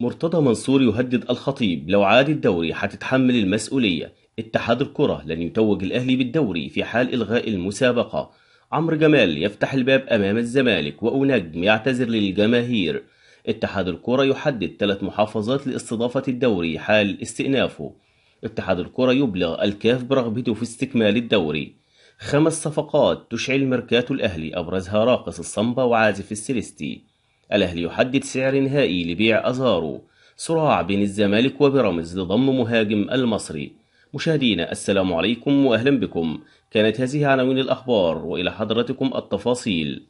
مرتضى منصور يهدد الخطيب لو عاد الدوري هتتحمل المسؤولية اتحاد الكرة لن يتوج الأهلي بالدوري في حال إلغاء المسابقة عمرو جمال يفتح الباب أمام الزمالك وأونجم يعتذر للجماهير اتحاد الكرة يحدد ثلاث محافظات لاستضافة الدوري حال استئنافه اتحاد الكرة يبلغ الكاف برغبته في استكمال الدوري خمس صفقات تشعل مركات الأهلي أبرزها راقص الصمبا وعازف السيليستي الأهلي يحدد سعر نهائي لبيع أزارو صراع بين الزمالك وبيراميدز لضم مهاجم المصري مشاهدينا السلام عليكم وأهلا بكم كانت هذه عناوين الأخبار وإلى حضرتكم التفاصيل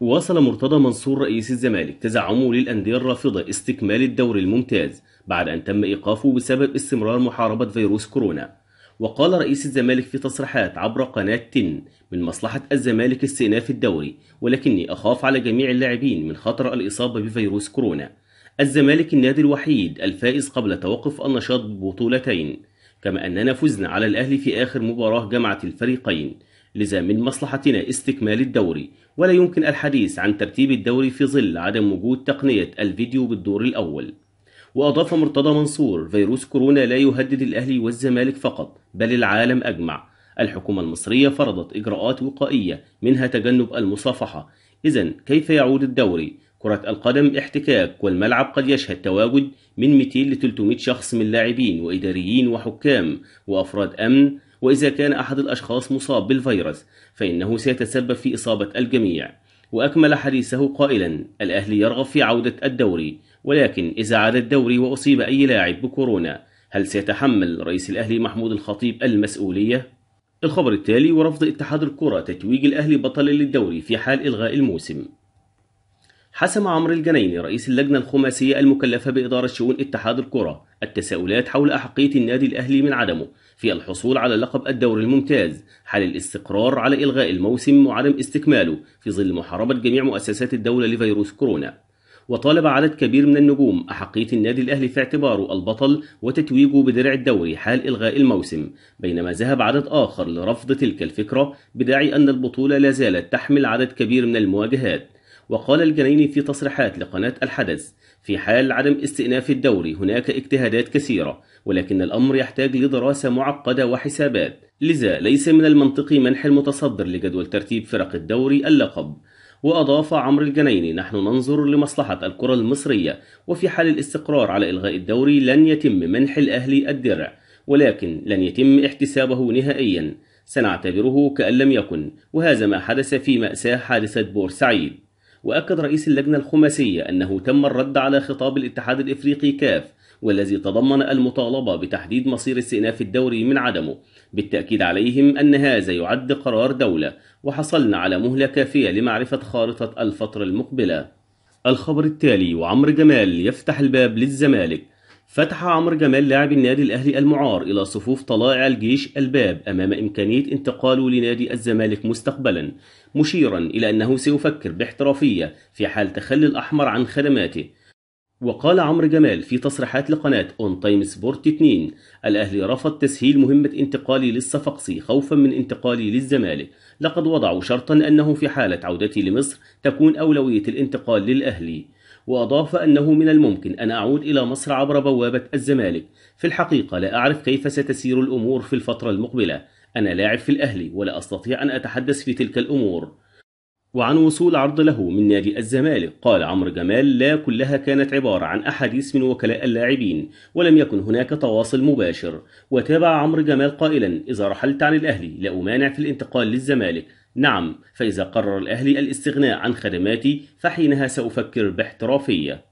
واصل مرتضى منصور رئيس الزمالك تزعمه للأندية الرافضة استكمال الدوري الممتاز بعد أن تم إيقافه بسبب استمرار محاربة فيروس كورونا وقال رئيس الزمالك في تصريحات عبر قناة تن من مصلحة الزمالك استئناف الدوري ولكني أخاف على جميع اللاعبين من خطر الإصابة بفيروس كورونا الزمالك النادي الوحيد الفائز قبل توقف النشاط ببطولتين كما أننا فزنا على الأهلي في آخر مباراة جمعت الفريقين لذا من مصلحتنا استكمال الدوري ولا يمكن الحديث عن ترتيب الدوري في ظل عدم وجود تقنية الفيديو بالدور الأول وأضاف مرتضى منصور فيروس كورونا لا يهدد الأهلي والزمالك فقط بل العالم أجمع الحكومة المصرية فرضت إجراءات وقائية منها تجنب المصافحة إذا كيف يعود الدوري؟ كرة القدم احتكاك والملعب قد يشهد تواجد من 200 ل 300 شخص من لاعبين وإداريين وحكام وأفراد أمن وإذا كان أحد الأشخاص مصاب بالفيروس فإنه سيتسبب في إصابة الجميع وأكمل حديثه قائلا الأهلي يرغب في عودة الدوري ولكن إذا عاد الدوري وأصيب أي لاعب بكورونا هل سيتحمل رئيس الأهلي محمود الخطيب المسؤولية؟ الخبر التالي ورفض اتحاد الكرة تتويج الأهلي بطلا للدوري في حال إلغاء الموسم حسم عمرو الجنيني رئيس اللجنة الخماسية المكلفة بإدارة شؤون اتحاد الكرة التساؤلات حول أحقية النادي الأهلي من عدمه في الحصول على لقب الدوري الممتاز حال الاستقرار على إلغاء الموسم وعدم استكماله في ظل محاربة جميع مؤسسات الدولة لفيروس كورونا وطالب عدد كبير من النجوم أحقية النادي الأهلي في اعتباره البطل وتتويجه بدرع الدوري حال إلغاء الموسم بينما ذهب عدد آخر لرفض تلك الفكرة بداعي أن البطولة لا زالت تحمل عدد كبير من المواجهات وقال الجنيني في تصريحات لقناة الحدث في حال عدم استئناف الدوري هناك اجتهادات كثيرة ولكن الأمر يحتاج لدراسة معقدة وحسابات لذا ليس من المنطقي منح المتصدر لجدول ترتيب فرق الدوري اللقب وأضاف عمرو الجنايني نحن ننظر لمصلحة الكرة المصرية وفي حال الاستقرار على إلغاء الدوري لن يتم منح الأهلي الدرع ولكن لن يتم احتسابه نهائيا سنعتبره كأن لم يكن وهذا ما حدث في مأساة حادثة بورسعيد وأكد رئيس اللجنة الخماسية أنه تم الرد على خطاب الاتحاد الإفريقي كاف والذي تضمن المطالبة بتحديد مصير استئناف الدوري من عدمه بالتأكيد عليهم أن هذا يعد قرار دولة وحصلنا على مهلة كافية لمعرفة خارطة الفترة المقبلة الخبر التالي وعمر جمال يفتح الباب للزمالك فتح عمرو جمال لاعب النادي الأهلي المعار إلى صفوف طلائع الجيش الباب أمام إمكانية انتقاله لنادي الزمالك مستقبلا مشيرا إلى أنه سيفكر باحترافية في حال تخلي الأحمر عن خدماته وقال عمرو جمال في تصريحات لقناة اون تايم سبورت 2 الأهلي رفض تسهيل مهمة انتقالي للصفاقسي خوفا من انتقالي للزمالك لقد وضعوا شرطا أنه في حالة عودتي لمصر تكون أولوية الانتقال للأهلي وأضاف أنه من الممكن أن أعود إلى مصر عبر بوابة الزمالك في الحقيقة لا أعرف كيف ستسير الأمور في الفترة المقبلة أنا لاعب في الأهلي ولا أستطيع أن أتحدث في تلك الأمور وعن وصول عرض له من نادي الزمالك قال عمرو جمال لا كلها كانت عبارة عن أحاديث من وكلاء اللاعبين ولم يكن هناك تواصل مباشر وتابع عمرو جمال قائلا إذا رحلت عن الأهلي لا أمانع في الانتقال للزمالك نعم فإذا قرر الأهلي الاستغناء عن خدماتي فحينها سأفكر باحترافية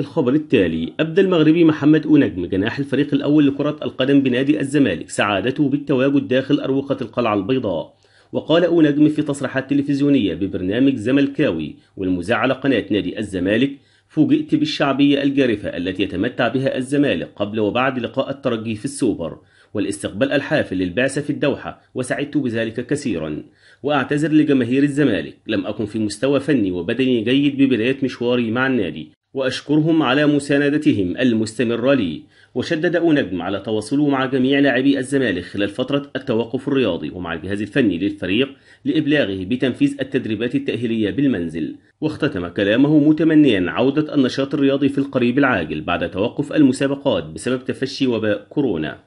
الخبر التالي أبدى المغربي محمد أونجم جناح الفريق الأول لكرة القدم بنادي الزمالك سعادته بالتواجد داخل أروقة القلعة البيضاء وقال أو نجم في تصريحات تلفزيونية ببرنامج زملكاوي والمذاع على قناة نادي الزمالك فوجئت بالشعبية الجارفة التي يتمتع بها الزمالك قبل وبعد لقاء الترجي في السوبر والاستقبال الحافل للبعثة في الدوحة وسعدت بذلك كثيرا وأعتذر لجماهير الزمالك لم أكن في مستوى فني وبدني جيد ببداية مشواري مع النادي وأشكرهم على مساندتهم المستمرة لي وشدد أونجم على تواصله مع جميع لاعبي الزمالك خلال فترة التوقف الرياضي ومع الجهاز الفني للفريق لإبلاغه بتنفيذ التدريبات التأهيلية بالمنزل واختتم كلامه متمنيا عودة النشاط الرياضي في القريب العاجل بعد توقف المسابقات بسبب تفشي وباء كورونا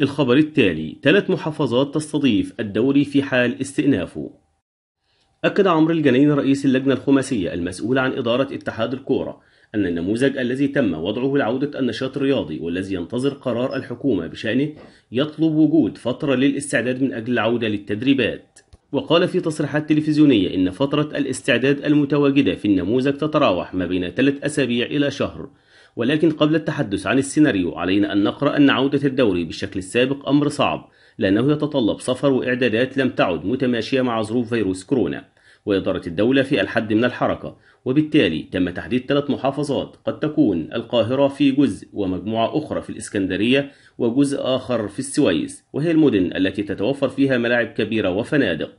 الخبر التالي ثلاث محافظات تستضيف الدوري في حال استئنافه أكد عمرو الجنين رئيس اللجنة الخماسية المسؤولة عن إدارة اتحاد الكورة أن النموذج الذي تم وضعه لعودة النشاط الرياضي والذي ينتظر قرار الحكومة بشأنه يطلب وجود فترة للاستعداد من أجل العودة للتدريبات وقال في تصريحات تلفزيونية إن فترة الاستعداد المتواجدة في النموذج تتراوح ما بين ثلاث أسابيع إلى شهر ولكن قبل التحدث عن السيناريو علينا أن نقرأ أن عودة الدوري بالشكل السابق أمر صعب لأنه يتطلب سفر وإعدادات لم تعد متماشية مع ظروف فيروس كورونا وإدارة الدولة في الحد من الحركة وبالتالي تم تحديد ثلاث محافظات قد تكون القاهرة في جزء ومجموعة أخرى في الإسكندرية وجزء آخر في السويس وهي المدن التي تتوفر فيها ملاعب كبيرة وفنادق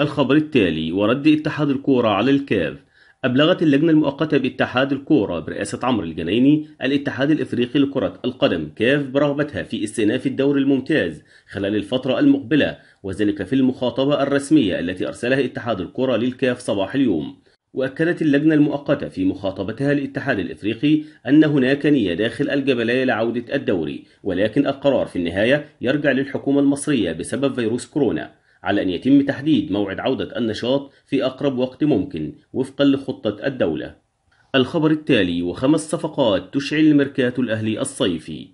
الخبر التالي ورد اتحاد الكورة على الكاف أبلغت اللجنة المؤقتة باتحاد الكورة برئاسة عمرو الجنايني الاتحاد الإفريقي لكرة القدم كاف برغبتها في استئناف الدور الممتاز خلال الفترة المقبلة وذلك في المخاطبة الرسمية التي أرسلها اتحاد الكورة للكاف صباح اليوم وأكدت اللجنة المؤقتة في مخاطبتها للاتحاد الإفريقي أن هناك نية داخل الجبلية لعودة الدوري ولكن القرار في النهاية يرجع للحكومة المصرية بسبب فيروس كورونا على أن يتم تحديد موعد عودة النشاط في أقرب وقت ممكن وفقا لخطة الدولة الخبر التالي وخمس صفقات تشعل المركات الأهلي الصيفي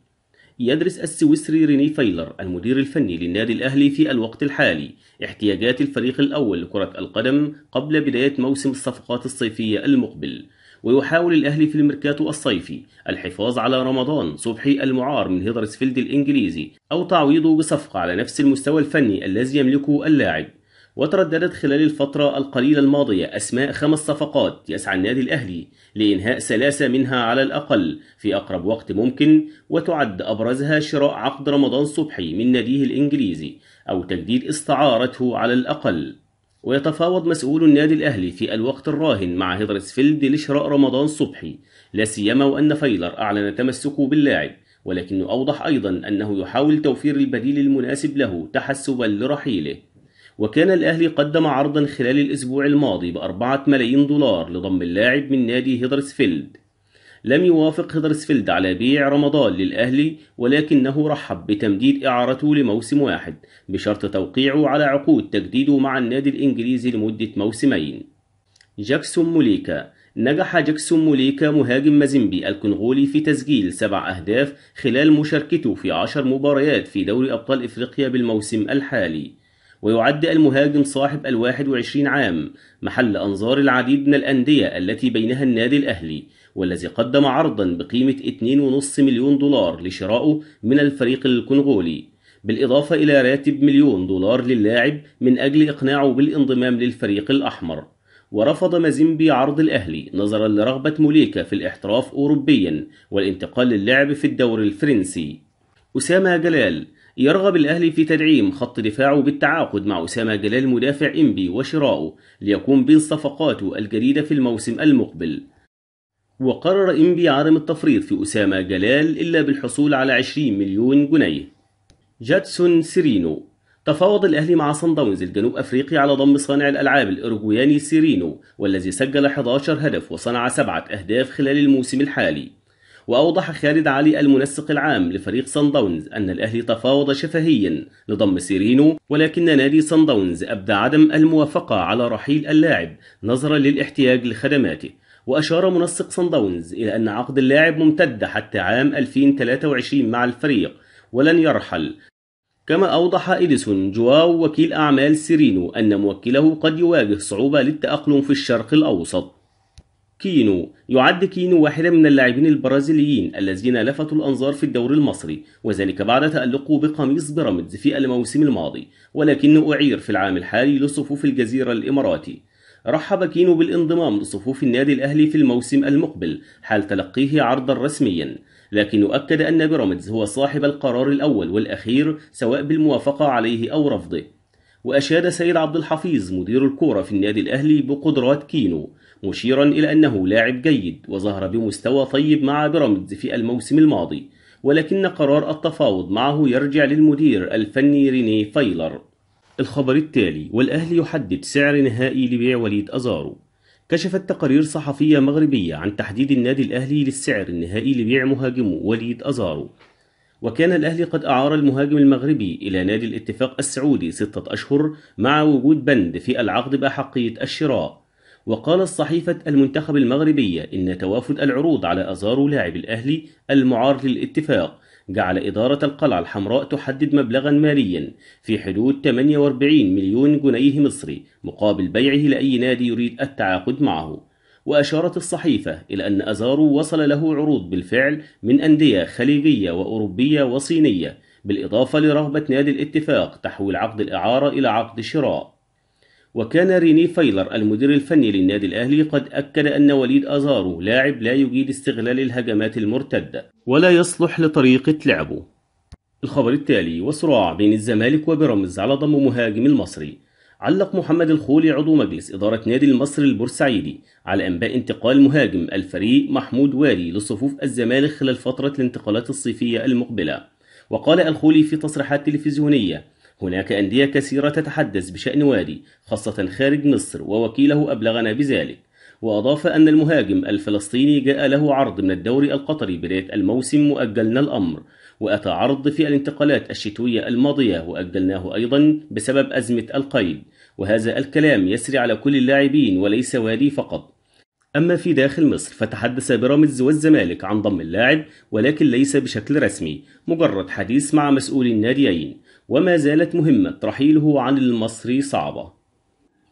يدرس السويسري ريني فايلر المدير الفني للنادي الأهلي في الوقت الحالي احتياجات الفريق الأول لكرة القدم قبل بداية موسم الصفقات الصيفية المقبل ويحاول الأهلي في الميركاتو الصيفي الحفاظ على رمضان صبحي المعار من هيدرسفيلد الإنجليزي أو تعويضه بصفقة على نفس المستوى الفني الذي يملكه اللاعب وترددت خلال الفترة القليلة الماضية أسماء خمس صفقات يسعى النادي الأهلي لإنهاء ثلاثة منها على الأقل في أقرب وقت ممكن وتعد أبرزها شراء عقد رمضان صبحي من ناديه الإنجليزي أو تجديد استعارته على الأقل ويتفاوض مسؤول النادي الأهلي في الوقت الراهن مع هيدرسفيلد لشراء رمضان صبحي لا سيما وأن فايلر أعلن تمسكه باللاعب ولكنه أوضح أيضا أنه يحاول توفير البديل المناسب له تحسبا لرحيله وكان الأهلي قدم عرضا خلال الأسبوع الماضي بأربعة ملايين دولار لضم اللاعب من نادي هيدرسفيلد لم يوافق هدرسفيلد على بيع رمضان للأهلي ولكنه رحب بتمديد إعارته لموسم واحد بشرط توقيعه على عقود تجديده مع النادي الإنجليزي لمدة موسمين جاكسون موليكا نجح جاكسون موليكا مهاجم مازيمبي الكونغولي في تسجيل سبع أهداف خلال مشاركته في عشر مباريات في دوري أبطال إفريقيا بالموسم الحالي ويعد المهاجم صاحب الواحد وعشرين عام محل أنظار العديد من الأندية التي بينها النادي الأهلي والذي قدم عرضا بقيمة 2.5 مليون دولار لشرائه من الفريق الكونغولي بالإضافة إلى راتب مليون دولار للاعب من أجل إقناعه بالانضمام للفريق الأحمر ورفض مازيمبي عرض الأهلي نظرا لرغبة موليكا في الاحتراف أوروبيا والانتقال للعب في الدوري الفرنسي أسامة جلال يرغب الأهلي في تدعيم خط دفاعه بالتعاقد مع أسامة جلال مدافع إنبي وشراؤه ليقوم صفقاته الجديدة في الموسم المقبل وقرر إنبي عدم التفريط في أسامة جلال إلا بالحصول على 20 مليون جنيه جاتسون سيرينو تفاوض الأهلي مع صن داونز الجنوب أفريقي على ضم صانع الألعاب الأوروغوياني سيرينو والذي سجل 11 هدف وصنع سبعة أهداف خلال الموسم الحالي وأوضح خالد علي المنسق العام لفريق سان داونز أن الأهلي تفاوض شفهيا لضم سيرينو ولكن نادي سان داونز أبدى عدم الموافقة على رحيل اللاعب نظرا للاحتياج لخدماته وأشار منسق سان داونز إلى أن عقد اللاعب ممتد حتى عام 2023 مع الفريق ولن يرحل كما أوضح إديسون جواو وكيل أعمال سيرينو أن موكله قد يواجه صعوبة للتأقلم في الشرق الأوسط كينو يعد كينو واحدا من اللاعبين البرازيليين الذين لفتوا الأنظار في الدوري المصري وذلك بعد تألقه بقميص بيراميدز في الموسم الماضي ولكنه أعير في العام الحالي لصفوف الجزيرة الإماراتي رحب كينو بالانضمام لصفوف النادي الأهلي في الموسم المقبل حال تلقيه عرضا رسميا لكنه أكد أن بيراميدز هو صاحب القرار الأول والأخير سواء بالموافقة عليه أو رفضه وأشاد سيد عبد الحفيظ مدير الكورة في النادي الأهلي بقدرات كينو مشيرا إلى أنه لاعب جيد وظهر بمستوى طيب مع بيراميدز في الموسم الماضي ولكن قرار التفاوض معه يرجع للمدير الفني ريني فايلر الخبر التالي والأهلي يحدد سعر نهائي لبيع وليد أزارو كشفت تقارير صحفية مغربية عن تحديد النادي الأهلي للسعر النهائي لبيع مهاجمه وليد أزارو وكان الأهلي قد أعار المهاجم المغربي إلى نادي الاتفاق السعودي ستة أشهر مع وجود بند في العقد بأحقية الشراء وقال الصحيفة المنتخب المغربية إن توافد العروض على أزارو لاعب الأهلي المعار للاتفاق جعل إدارة القلعة الحمراء تحدد مبلغا ماليا في حدود 48 مليون جنيه مصري مقابل بيعه لأي نادي يريد التعاقد معه وأشارت الصحيفة إلى أن أزارو وصل له عروض بالفعل من أندية خليجية وأوروبية وصينية بالإضافة لرغبة نادي الاتفاق تحويل عقد الإعارة إلى عقد شراء وكان ريني فايلر المدير الفني للنادي الأهلي قد أكد أن وليد أزارو لاعب لا يجيد استغلال الهجمات المرتدة ولا يصلح لطريقة لعبه الخبر التالي وصراع بين الزمالك وبيراميدز على ضم مهاجم المصري علق محمد الخولي عضو مجلس إدارة نادي المصري البورسعيدي على أنباء انتقال مهاجم الفريق محمود واري لصفوف الزمالك خلال فترة الانتقالات الصيفية المقبلة وقال الخولي في تصريحات تلفزيونية هناك أندية كثيرة تتحدث بشأن وادي خاصة خارج مصر ووكيله أبلغنا بذلك وأضاف أن المهاجم الفلسطيني جاء له عرض من الدوري القطري بداية الموسم وأجلنا الأمر وأتى عرض في الانتقالات الشتوية الماضية وأجلناه أيضا بسبب أزمة القيد وهذا الكلام يسري على كل اللاعبين وليس وادي فقط أما في داخل مصر فتحدث بيراميدز والزمالك عن ضم اللاعب ولكن ليس بشكل رسمي مجرد حديث مع مسؤولي الناديين وما زالت مهمة رحيله عن المصري صعبة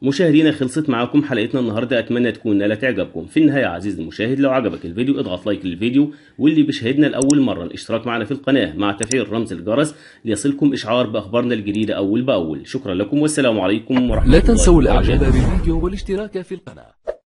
مشاهدينا خلصت معاكم حلقتنا النهارده اتمنى تكون نالت اعجابكم في النهايه عزيزي المشاهد لو عجبك الفيديو اضغط لايك للفيديو واللي بيشاهدنا لاول مره الاشتراك معنا في القناه مع تفعيل رمز الجرس ليصلكم اشعار باخبارنا الجديده اول باول شكرا لكم والسلام عليكم ورحمه الله لا تنسوا الاعجاب بالفيديو والاشتراك في القناه